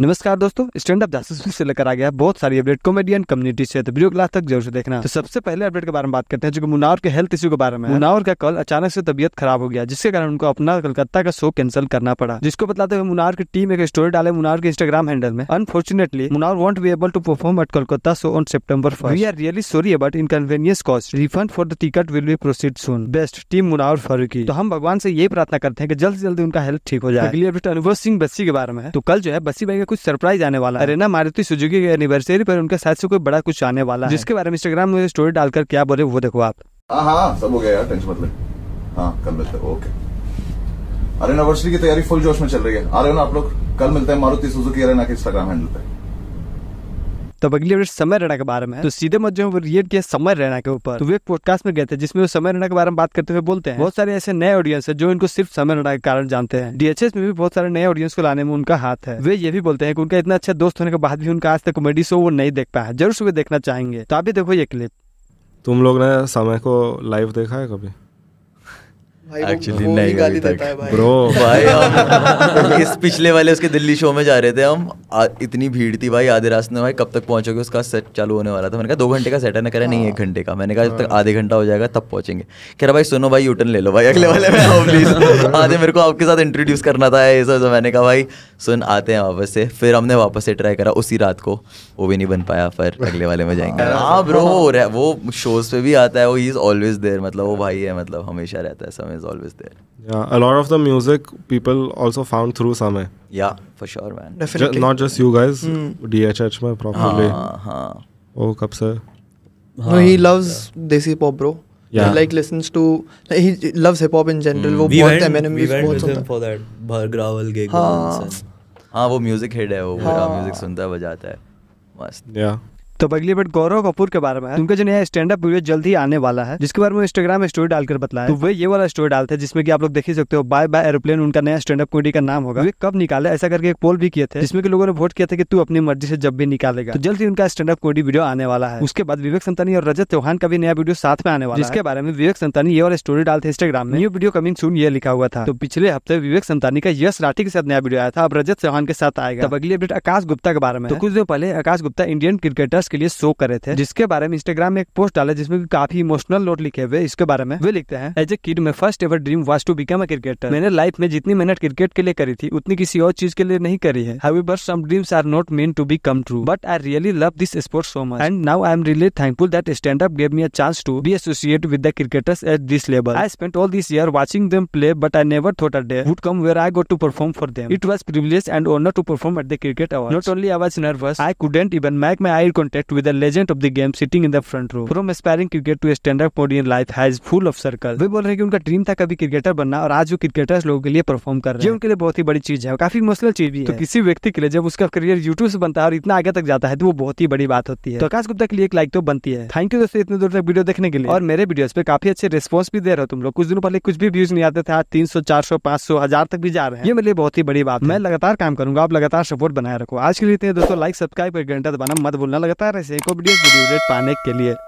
नमस्कार दोस्तों stand up जासूस में से लेकर आ गया बहुत सारी अपडेट कॉमेडियन कम्युनिटी से तो वीडियो क्लास तक जरूर से देखना तो सबसे पहले अपडेट के बारे में बात करते हैं जो कि मुनावर के हेल्थ इश्यू के बारे में मुनावर का कल अचानक से तबियत खराब हो गया जिसके कारण उनको अपना कलकत्ता का शो कैंसिल करना पड़ा जिसको बताते हुए मुनावर की टीम एक स्टोरी डाले मुनावर के इंस्टाग्राम हैंडल में unfortunately Munawar won't be able to perform at Calcutta show on September we are really sorry about inconvenience cost refund for the ticket will be proceed soon best team Munawar Faruqui तो हम भगवान से यही प्रार्थना करते हैं कि जल्द से जल्द उनका हेल्थ ठीक हो जाए अगली अपडेट अनुभव सिंह बस्सी के बारे में तो कल जो है बस्सी भाई कुछ सरप्राइज आने वाला है ना मारुति सुजुकी के एनिवर्सरी पर उनके साथ से कोई बड़ा कुछ आने वाला है जिसके बारे में इंस्टाग्राम में स्टोरी डालकर क्या बोले वो देखो आप हाँ, हाँ सब हो गया यार टेंशन मतलब हाँ कल मिलते ओके अरे एनिवर्सरी की तैयारी फुल जोश में चल रही है आ रहे हो ना आप लोग कल मिलते हैं मारुति सुजुकी अरे ना के इंस्टाग्राम हैंडल पे तो अगली अपडेट समय रैना के बारे में तो सीधे मत जो रिएट किया समय रैना के ऊपर तो वे पॉडकास्ट में गए थे जिसमें वो समय रैना के बारे में बात करते हुए बोलते हैं बहुत सारे ऐसे नए ऑडियंस है जो इनको सिर्फ समय रैना के कारण जानते हैं डीएचएस में भी बहुत सारे नए ऑडियंस को लाने में उनका हाथ है वे ये भी बोलते हैं कि उनका इतना अच्छा दोस्त होने के बाद भी उनका आज तक कॉमेडी शो वो नहीं देख पाया जरूर सुबह देखना चाहेंगे तो आप भी देखो ये क्लिप तुम लोग ने समय को लाइव देखा है कभी एक्चुअली नहीं गाली देता है भाई ब्रो भाई हम इस पिछले वाले उसके दिल्ली शो में जा रहे थे हम इतनी भीड़ थी भाई आधे रास्ते में भाई कब तक पहुंचोगे उसका सेट चालू होने वाला था मैंने कहा दो घंटे का सेट है ना कह नहीं एक हाँ। घंटे का मैंने कहा जब तक हाँ। आधे घंटा हो जाएगा तब पहुंचेंगे कह रहा भाई सुनो भाई यूटर्न ले लो भाई अगले वाले में आओ प्लीज आधे मेरे को आपके साथ इंट्रोड्यूस करना था ये सब मैंने कहा भाई सुन आते हैं वापस से फिर हमने वापस से ट्राई करा उसी रात को वो भी नहीं बन पाया फिर अगले वाले में जाएंगे हाँ ब्रो वो शोज पे भी आता है वो इज ऑलवेज देर मतलब वो भाई है मतलब हमेशा रहता है समय is always there. Yeah, a lot of the music people also found through Samay. Yeah, for sure, man. Definitely. not just you guys, mm. DHH में probably. हाँ हाँ. वो No, he uh-huh. loves yeah. desi pop, bro. Yeah. He like listens to like, he loves hip hop in general. Mm. वो we went. Eminem we went with him for that Bhar Gravel gig. हाँ. हाँ वो music head है वो पूरा music सुनता है बजाता है. Yeah. तो अगली बात गौरव कपूर के बारे में उनका जो नया स्टैंड अप वीडियो जल्द ही आने वाला है जिसके बारे में इंस्टाग्राम में स्टोरी डालकर बताया तो वे ये वाला स्टोरी डालते हैं जिसमें कि आप लोग देख ही सकते हो बाय बाय एरोप्लेन उनका नया स्टैंड अप कॉमेडी का नाम होगा वे कब निकाले ऐसा करके एक पोल भी किए थे जिसमें कि लोगों ने वोट किया था कि तू अपनी मर्जी से जब भी निकालेगा तो जल्द ही उनका स्टैंड अप कॉमेडी वीडियो आने वाला है उसके बाद विवेक संतानी और रजत चौहान का भी नया वीडियो साथ में आने वाला जिसके बारे में विवेक संतानी ये वाला स्टोरी डालते इंस्टाग्राम में ये वीडियो कमिंग सुन ये लिखा हुआ था तो पिछले हफ्ते विवेक संतानी का यश राठी के साथ नया वीडियो आया था अब रजत चौहान के साथ आएगा अगली तो अपडेट आकाश गुप्ता के बारे में तो कुछ दिन पहले आकाश गुप्ता इंडियन क्रिकेटर्स के लिए शो कर रहे थे जिसके बारे में इंस्टाग्राम में एक पोस्ट डाला जिसमें काफी इमोशनल नोट लिखे हुए इसके बारे में वे लिखते हैं एज ए किड में first ever dream was to become a cricketer मैंने लाइफ में जितनी मेहनत क्रिकेट के लिए करी थी उतनी किसी और चीज के लिए नहीं करी है however some dreams are not mean to be come true but I really love this sport so much and now I am really thankful that stand up gave me a chance to be associate with the cricketers at this level I spent all this year watching them play but I never thought a day would come where I got to perform for them it was privilege and honour to perform at the cricket award not only I was nervous I couldn't even make my eye contact contact with the legend of the game sitting in the front row. From aspiring cricket to a stand up life has full of circle. वे बोल रहे हैं कि उनका dream था कभी cricketer बनना और आज वो क्रिकेटर्स लोगों के लिए परफॉर्म कर रहे हैं उनके लिए बहुत ही बड़ी चीज है काफी मसलर चीज भी है तो किसी व्यक्ति के लिए जब उसका करियर यूट्यूब से बनता है और इतना आगे तक जाता है तो वो बहुत ही बड़ी बात होती है तो आकाश गुप्ता के लिए एक लाइक तो बनती है थैंक यू दोस्तों इतने दूर तक वीडियो देखने के लिए और मेरे वीडियो पे काफी अच्छे रिस्पॉन्स भी दे रहे हो तुम लोग कुछ दिनों पहले कुछ भी व्यूज नहीं आते थे आज तीन सौ चार सौ पांच सौ हजार तक भी जा रहे हैं ये मेरे लिए बहुत ही बड़ी बात मैं लगातार काम करूंगा आप लगातार सपोर्ट बनाए रखो आज के लिए दोस्तों लाइक सब्सक्राइब और घंटा दबाना मत भूलना लगातार ऐसे कॉमेडियस वीडियो पाने के लिए